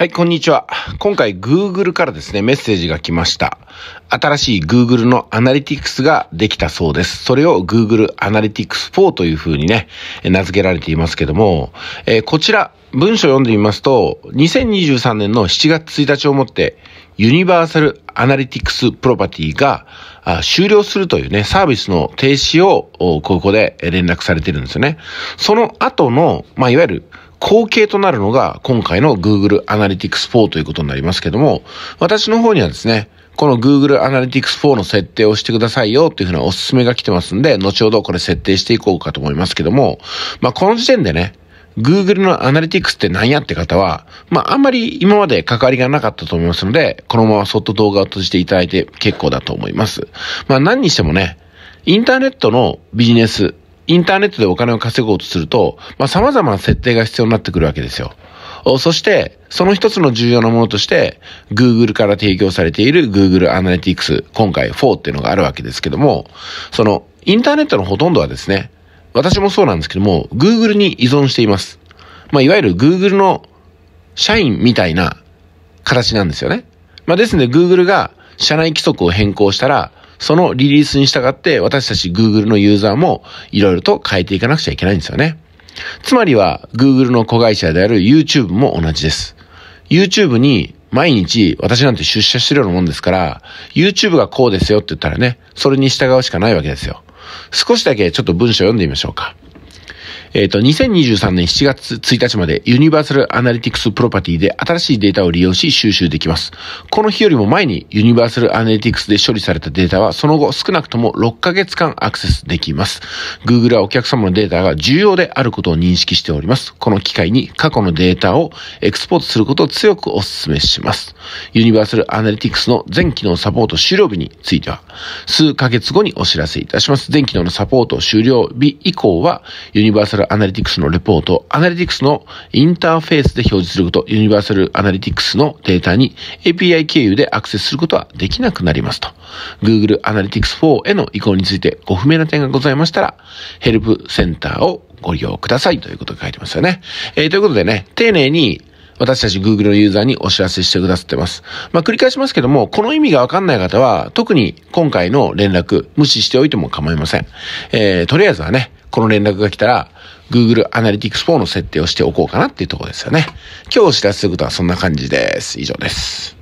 はい、こんにちは。今回 Google からですね、メッセージが来ました。新しい Google のアナリティクスができたそうです。それを Google アナリティクス4というふうにね、名付けられていますけども、えー、こちら、文章を読んでみますと、2023年の7月1日をもって、ユニバーサルアナリティクスプロパティが終了するというね、サービスの停止をここで連絡されてるんですよね。その後の、まあ、いわゆる後継となるのが今回の Google Analytics 4ということになりますけども、私の方にはですね、この Google Analytics 4の設定をしてくださいよというふうなおすすめが来てますんで、後ほどこれ設定していこうかと思いますけども、まあ、この時点でね、Google の Analytics って何やって方は、まあ、あんまり今まで関わりがなかったと思いますので、このままそっと動画を閉じていただいて結構だと思います。まあ、何にしてもね、インターネットのビジネスインターネットでお金を稼ごうとすると、まあ、様々な設定が必要になってくるわけですよ。そして、その一つの重要なものとして、Google から提供されている Google Analytics、今回4っていうのがあるわけですけども、その、インターネットのほとんどはですね、私もそうなんですけども、Google に依存しています。まあ、いわゆる Google の社員みたいな形なんですよね。まあ、ですので Google が社内規則を変更したら、そのリリースに従って私たち Google のユーザーもいろいろと変えていかなくちゃいけないんですよね。つまりは Google の子会社である YouTube も同じです。YouTube に毎日私なんて出社してるようなもんですから、YouTube がこうですよって言ったらね、それに従うしかないわけですよ。少しだけちょっと文章読んでみましょうか。えっ、ー、と、2023年7月1日までユニバーサルアナリティクスプロパティで新しいデータを利用し収集できます。この日よりも前にユニバーサルアナリティクスで処理されたデータはその後少なくとも6ヶ月間アクセスできます。Google はお客様のデータが重要であることを認識しております。この機会に過去のデータをエクスポートすることを強くお勧めします。ユニバーサルアナリティクスの全機能サポート終了日については数ヶ月後にお知らせいたします。全機能のサポート終了日以降はユニバーサルが a n a l y t i のレポートアナリティクスのインターフェースで表示すること、ユニバーサルアナリティクスのデータに API 経由でアクセスすることはできなくなりますと。Google a n a l y t i c 4への移行についてご不明な点がございましたら、ヘルプセンターをご利用くださいということが書いてますよね。えー、ということでね、丁寧に私たち Google のユーザーにお知らせしてくださってます。まあ、繰り返しますけども、この意味がわかんない方は、特に今回の連絡、無視しておいても構いません。えー、とりあえずはね、この連絡が来たら、Google Analytics 4の設定をしておこうかなっていうところですよね。今日お知らせすることはそんな感じです。以上です。